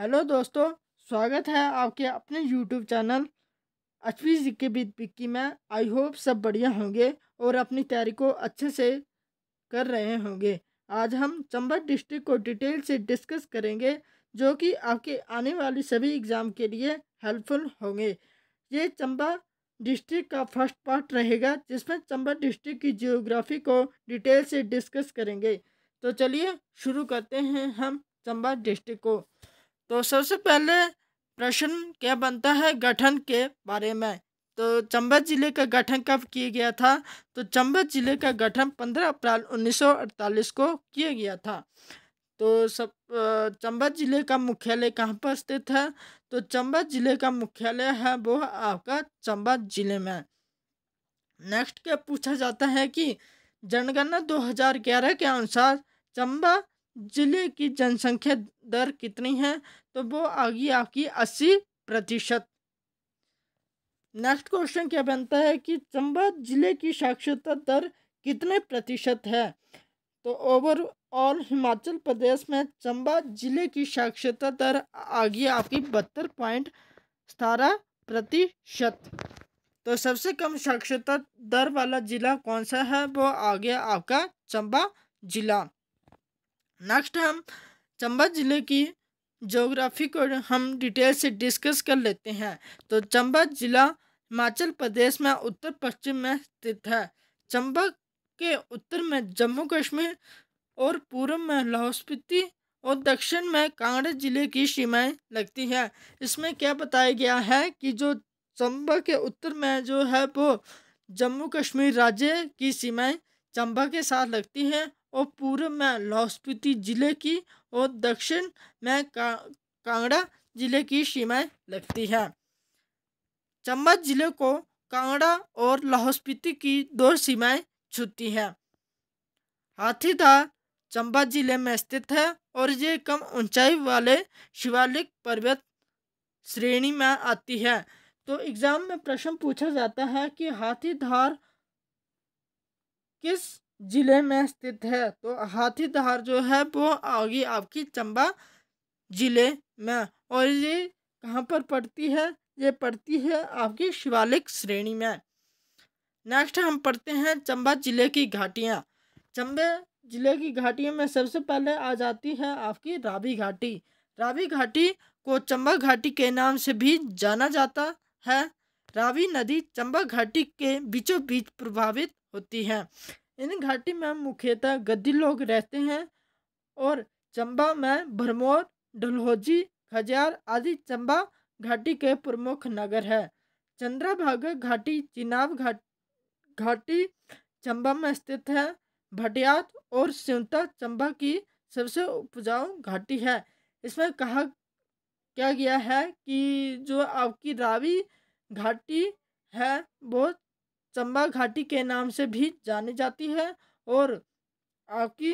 hello दोस्तों स्वागत है आपके अपने यूट्यूब चैनल अचवी जिक्के बीत पिक्की में आई होप सब बढ़िया होंगे और अपनी तैयारी को अच्छे से कर रहे होंगे आज हम चंबल डिस्ट्रिक्ट को डिटेल से डिस्कस करेंगे जो कि आपके आने वाले सभी एग्ज़ाम के लिए हेल्पफुल होंगे ये चंबा डिस्ट्रिक्ट का फर्स्ट पार्ट रहेगा जिसमें चंबल डिस्ट्रिक्ट की जियोग्राफी को डिटेल से डिस्कस करेंगे तो चलिए शुरू करते हैं हम चंबा डिस्ट्रिक्ट को तो सबसे पहले प्रश्न क्या बनता है गठन के बारे में तो चंबा जिले का गठन कब किया गया था तो चंबा जिले का गठन 15 अप्रैल 1948 को किया गया था तो सब चंबा जिले का मुख्यालय कहाँ पर स्थित है तो चंबा जिले का मुख्यालय है वो आपका चंबा जिले में नेक्स्ट क्या पूछा जाता है कि जनगणना 2011 के अनुसार चंबा जिले की जनसंख्या दर कितनी है तो वो आ गई आपकी अस्सी प्रतिशत नेक्स्ट क्वेश्चन क्या बनता है कि चंबा जिले की साक्षरता दर कितने प्रतिशत है तो ओवरऑल हिमाचल प्रदेश में चंबा जिले की साक्षरता दर आ गई आपकी बहत्तर पॉइंट सतारह प्रतिशत तो सबसे कम साक्षरता दर वाला ज़िला कौन सा है वो आ गया आपका चंबा ज़िला नेक्स्ट हम चंबा ज़िले की जोग्राफी को हम डिटेल से डिस्कस कर लेते हैं तो चंबा ज़िला हिमाचल प्रदेश में उत्तर पश्चिम में स्थित है चंबा के उत्तर में जम्मू कश्मीर और पूर्व में लाहौल स्पीति और दक्षिण में कांगड़ा जिले की सीमाएं लगती हैं इसमें क्या बताया गया है कि जो चंबा के उत्तर में जो है वो जम्मू कश्मीर राज्य की सीमाएं चंबा के साथ लगती हैं और पूर्व में लाहौल स्पीति जिले की और दक्षिण में का कांगड़ा जिले की सीमाएं लगती हैं चंबा जिले को कांगड़ा और लाहौल स्पीति की दो सीमाएं छूती हैं हाथीदार चंबा जिले में स्थित है और ये कम ऊंचाई वाले शिवालिक पर्वत श्रेणी में आती है तो एग्ज़ाम में प्रश्न पूछा जाता है कि हाथीधार किस ज़िले में स्थित है तो हाथी धार जो है वो आगे आपकी चंबा ज़िले में और ये कहाँ पर पड़ती है ये पड़ती है आपकी शिवालिक श्रेणी में नेक्स्ट हम पढ़ते हैं चंबा ज़िले की घाटियाँ चंबे ज़िले की घाटियों में सबसे पहले आ जाती है आपकी रावी घाटी रावी घाटी को चंबा घाटी के नाम से भी जाना जाता है रावी नदी चंबा घाटी के बीचों बीच प्रभावित होती है इन घाटी में मुख्यतः गद्दी लोग रहते हैं और चंबा में भरमौर डलहौजी खजियार आदि चंबा घाटी के प्रमुख नगर है चंद्राभागा घाटी चिनाब घाट घाटी चंबा में स्थित है भटियात और सिंता चंबा की सबसे उपजाऊ घाटी है इसमें कहा क्या गया है कि जो आपकी रावी घाटी है बहुत चंबा घाटी के नाम से भी जानी जाती है और आपकी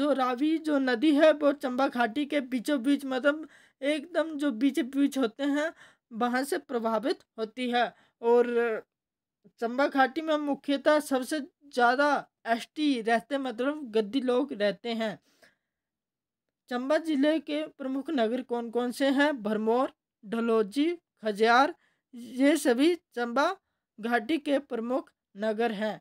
जो रावी जो नदी है वो चंबा घाटी के बीचों बीच मतलब एकदम जो बीच बीच होते हैं वहाँ से प्रभावित होती है और चंबा घाटी में मुख्यतः सबसे ज़्यादा एसटी रहते मतलब गद्दी लोग रहते हैं चंबा जिले के प्रमुख नगर कौन कौन से हैं भरमौर डलहौजी खजियार ये सभी चंबा घाटी के प्रमुख नगर हैं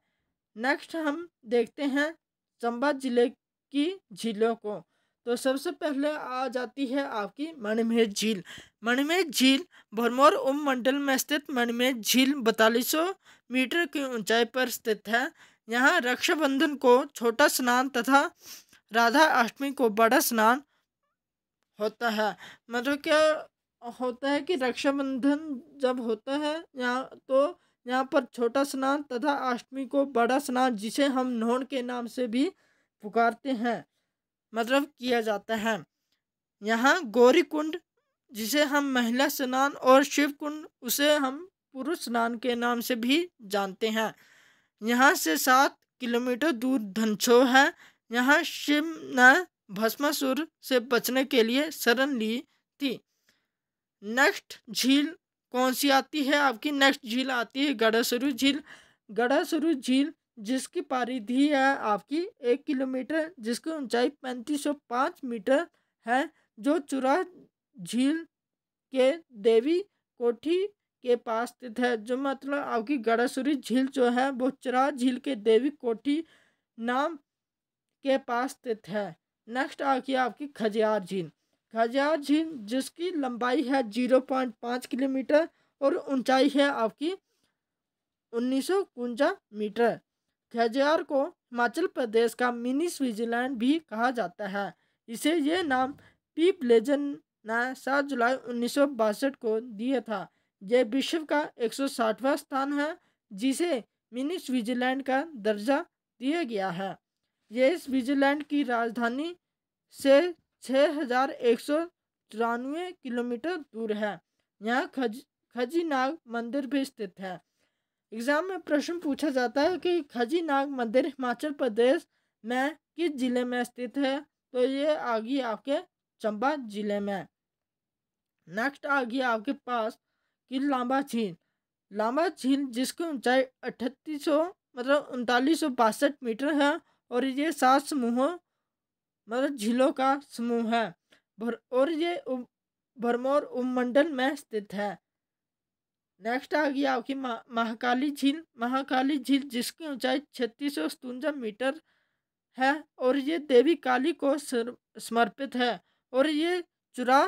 नेक्स्ट हम देखते हैं चंबा जिले की झीलों को तो सबसे पहले आ जाती है आपकी मणिमेह झील मणिमेह झील भरमौर मंडल में स्थित मणिमेह झील बतालीसौ मीटर की ऊंचाई पर स्थित है यहाँ रक्षाबंधन को छोटा स्नान तथा राधा अष्टमी को बड़ा स्नान होता है मतलब क्या होता है कि रक्षाबंधन जब होता है यहाँ तो यहाँ पर छोटा स्नान तथा अष्टमी को बड़ा स्नान जिसे हम नोन के नाम से भी पुकारते हैं मतलब किया जाता है यहाँ गौरी कुंड जिसे हम महिला स्नान और शिव कुंड उसे हम पुरुष स्नान के नाम से भी जानते हैं यहाँ से सात किलोमीटर दूर धनछो है यहाँ शिव ने भस्मासुर से बचने के लिए शरण ली थी नेक्स्ट झील कौन सी आती है आपकी नेक्स्ट झील आती है गढ़ासरू झील गढ़ासरू झील जिसकी परिधि है आपकी एक किलोमीटर जिसकी ऊंचाई पैंतीस सौ पाँच मीटर है जो चुरा झील के देवी कोठी के पास स्थित है जो मतलब आपकी गढ़ासुरी झील जो है वो चुरा झील के देवी कोठी नाम के पास स्थित है नेक्स्ट गया आपकी खजियार झील खजा झील जिसकी लंबाई है जीरो पॉइंट पाँच किलोमीटर और ऊंचाई है आपकी उन्नीस मीटर खजियार को हिमाचल प्रदेश का मिनी स्विट्जरलैंड भी कहा जाता है इसे ये नाम पीप लेजन ने सात जुलाई उन्नीस को दिया था यह विश्व का एक सौ साठवां स्थान है जिसे मिनी स्विट्जरलैंड का दर्जा दिया गया है यह स्विट्जरलैंड की राजधानी से छः हज़ार एक सौ किलोमीटर दूर है यहाँ खज खजी नाग मंदिर भी स्थित है एग्ज़ाम में प्रश्न पूछा जाता है कि खजी नाग मंदिर हिमाचल प्रदेश में किस ज़िले में स्थित है तो ये आ गई आपके चंबा ज़िले में नेक्स्ट आ गई आपके पास कि लांबा झील लांबा झील जिसकी ऊंचाई अठतीस मतलब उनतालीस सौ बासठ मीटर है और ये सात समूहों मतलब झीलों का समूह है भर और ये उप, भरमौर उपमंडल में स्थित है नेक्स्ट आ गया आपकी मा महाकाली झील महाकाली झील जिसकी ऊंचाई छत्तीस सौ मीटर है और ये देवी काली को समर्पित है और ये चुरा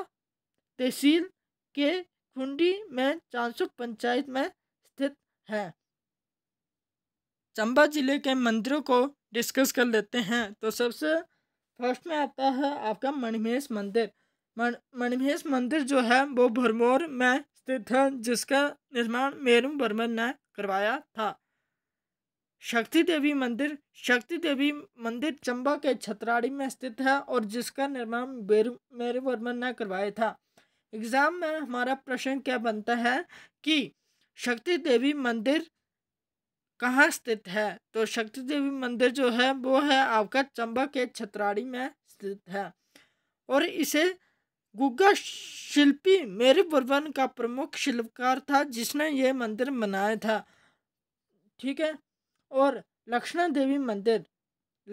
तहसील के खुंडी में चांसुक पंचायत में स्थित है चंबा जिले के मंदिरों को डिस्कस कर लेते हैं तो सबसे फर्स्ट में आता है आपका मणिमहेश मंदिर मण मणिमहेश मंदिर जो है वो भरमौर में स्थित है जिसका निर्माण मेरू बर्मन ने करवाया था शक्ति देवी मंदिर शक्ति देवी मंदिर चंबा के छतराड़ी में स्थित है और जिसका निर्माण मेरू वर्मन ने करवाया था एग्ज़ाम में हमारा प्रश्न क्या बनता है कि शक्ति देवी मंदिर कहाँ स्थित है तो शक्ति देवी मंदिर जो है वो है आपका चंबा के छतराड़ी में स्थित है और इसे गुग्गा शिल्पी मेरे बर्बन का प्रमुख शिल्पकार था जिसने ये मंदिर बनाया था ठीक है और लक्ष्मण देवी मंदिर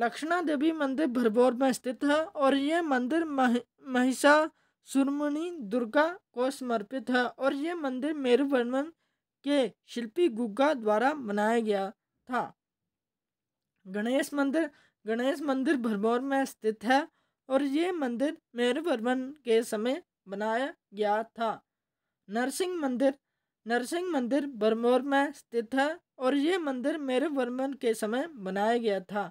लक्ष्मणा देवी मंदिर भरभोर में स्थित है और यह मंदिर मह महिषा सुरमणि दुर्गा को समर्पित है और ये मंदिर मेरे वर्मन के शिल्पी गुग्गा द्वारा बनाया गया था गणेश मंदिर गणेश मंदिर भरमौर में स्थित है और ये मंदिर वर्मन के समय बनाया गया था नरसिंह मंदिर नरसिंह मंदिर भरमौर में स्थित है और ये मंदिर वर्मन के समय बनाया गया था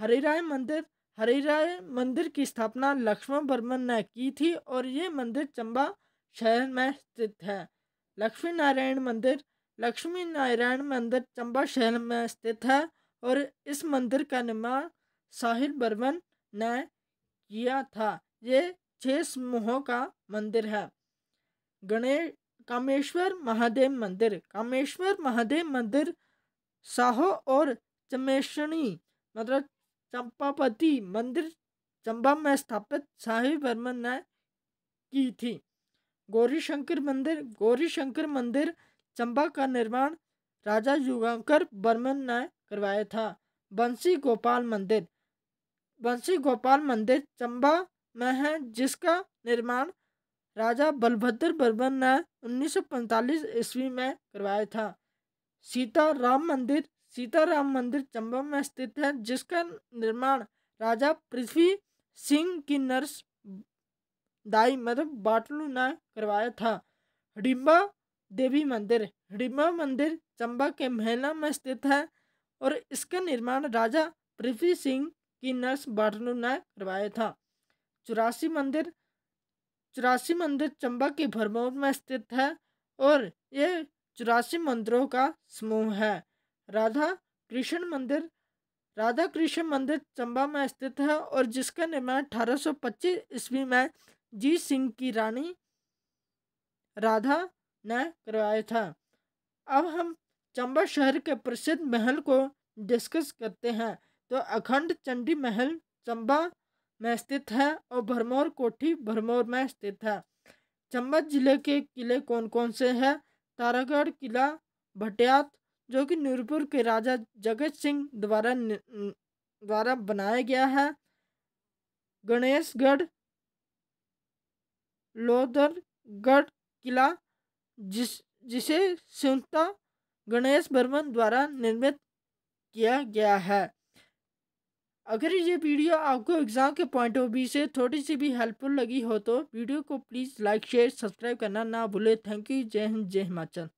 हरिराय मंदिर हरिराय मंदिर की स्थापना लक्ष्मण वर्मन ने की थी और ये मंदिर चंबा शहर में स्थित है लक्ष्मी नारायण मंदिर लक्ष्मी नारायण मंदिर चंबा शहर में स्थित है और इस मंदिर का निर्माण साहिल बर्मन ने किया था ये छः समूहों का मंदिर है गणेश कामेश्वर महादेव मंदिर कामेश्वर महादेव मंदिर साहो और चमेशनी मतलब चंपापति मंदिर चंबा में स्थापित साहिल बर्मन ने की थी गौरी शंकर मंदिर गौरी शंकर मंदिर चंबा का निर्माण राजा युगांकर बर्मन ने करवाया था बंसी गोपाल मंदिर बंसी गोपाल मंदिर चंबा में है जिसका निर्माण राजा बलभद्र बर्मन ने 1945 ईस्वी में करवाया था सीता राम मंदिर सीता राम मंदिर चंबा में स्थित है जिसका निर्माण राजा पृथ्वी सिंह की नर्स दाई मतलब बाटलू ने करवाया था हडिम्बा देवी मंदिर हडिम्बा मंदिर चंबा के महिला में स्थित है और इसका निर्माण राजा पृथ्वी सिंह की नर्स बाटलू ने करवाया था चौरासी मंदिर चौरासी मंदिर चंबा के भरमौर में स्थित है और ये चौरासी मंदिरों का समूह है राधा कृष्ण मंदिर राधा कृष्ण मंदिर चंबा में स्थित है और जिसका निर्माण अठारह पच्चीस ईस्वी में जी सिंह की रानी राधा ने करवाया था अब हम चंबा शहर के प्रसिद्ध महल को डिस्कस करते हैं तो अखंड चंडी महल चंबा में स्थित है और भरमौर कोठी भरमौर में स्थित है चंबा जिले के किले कौन कौन से हैं तारागढ़ किला भटियात जो कि नूरपुर के राजा जगत सिंह द्वारा द्वारा बनाया गया है गणेशगढ़ लोधरगढ़ किला जिस जिसे सुनता गणेश बर्मन द्वारा निर्मित किया गया है अगर ये वीडियो आपको एग्ज़ाम के पॉइंट ऑफ व्यू से थोड़ी सी भी हेल्पफुल लगी हो तो वीडियो को प्लीज़ लाइक शेयर सब्सक्राइब करना ना भूले थैंक यू जय हिंद जय हिमाचल